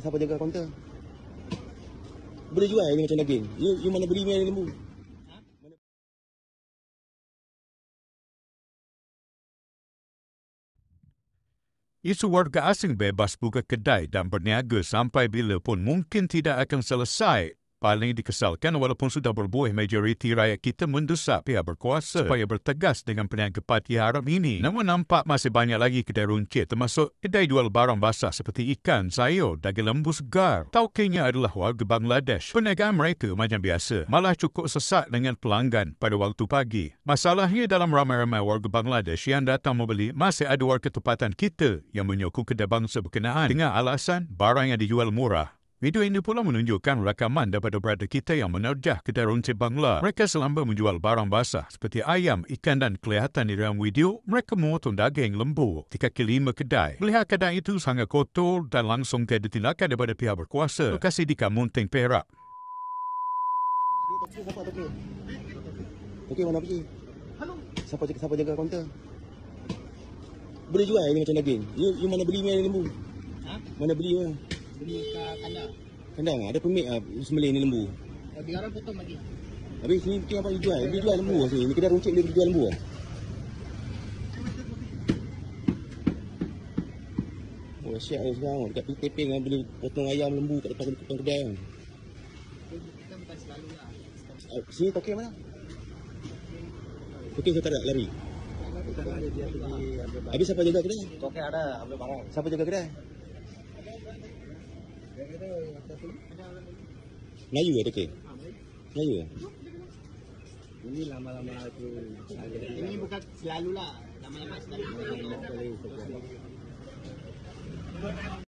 siapa jaga kaunter? Boleh jual ni macam daging. You, you mana beli minyak lembu? Isu warga asing bebas buka kedai dan berniaga sampai bila pun mungkin tidak akan selesai paling dikesalkan walaupun sudah berbuih majoriti rakyat kita mendesak pihak berkuasa supaya bertegas dengan perniagaan parti haram ini. Namun nampak masih banyak lagi kedai runcit termasuk kedai jual barang basah seperti ikan, sayur, daging lembu segar. Taukingnya adalah warga Bangladesh. Perniagaan mereka macam biasa malah cukup sesat dengan pelanggan pada waktu pagi. Masalahnya dalam ramai-ramai warga Bangladesh yang datang membeli masih ada warga tempatan kita yang menyokong kedai bangsa berkenaan dengan alasan barang yang dijual murah. Video ini pula menunjukkan rakaman daripada brother kita yang menerjah ke Darunti Bangla. Mereka selamba menjual barang basah seperti ayam, ikan dan kelihatan di dalam video, mereka memotong daging lembu di kaki lima kedai. Melihat kedai itu sangat kotor dan langsung tidak tindakan daripada pihak berkuasa. Lokasi di Kamunting Perak. Okey, mana pergi? Hello. Siapa jaga siapa jaga kaunter? Boleh jual ini macam daging. You, mana beli ni lembu? Ha? Mana beli ni? Ya? Demi kandang. Kandang ada pemik ah semelih ni lembu. Eh, orang potong mati. tapi sini tu apa jual? Dia jual lembu lah sini. Ni kedai runcit dia jual lembu ah. Oh, siap ni lah sekarang. Dekat pintu tepi dengan beli potong ayam lembu kat depan kedai. Kan. Kita bukan selalu lah. Ah, sini tokeh mana? Tokeh kita tak lari. Habis siapa jaga kedai? Tokeh ada, ambil barang, Siapa jaga kedai? Melayu ada ya, ke? Ah, Melayu juga. Ya? Ini lama-lama tu Ini bukan selalulah Lama-lama selalu Lama-lama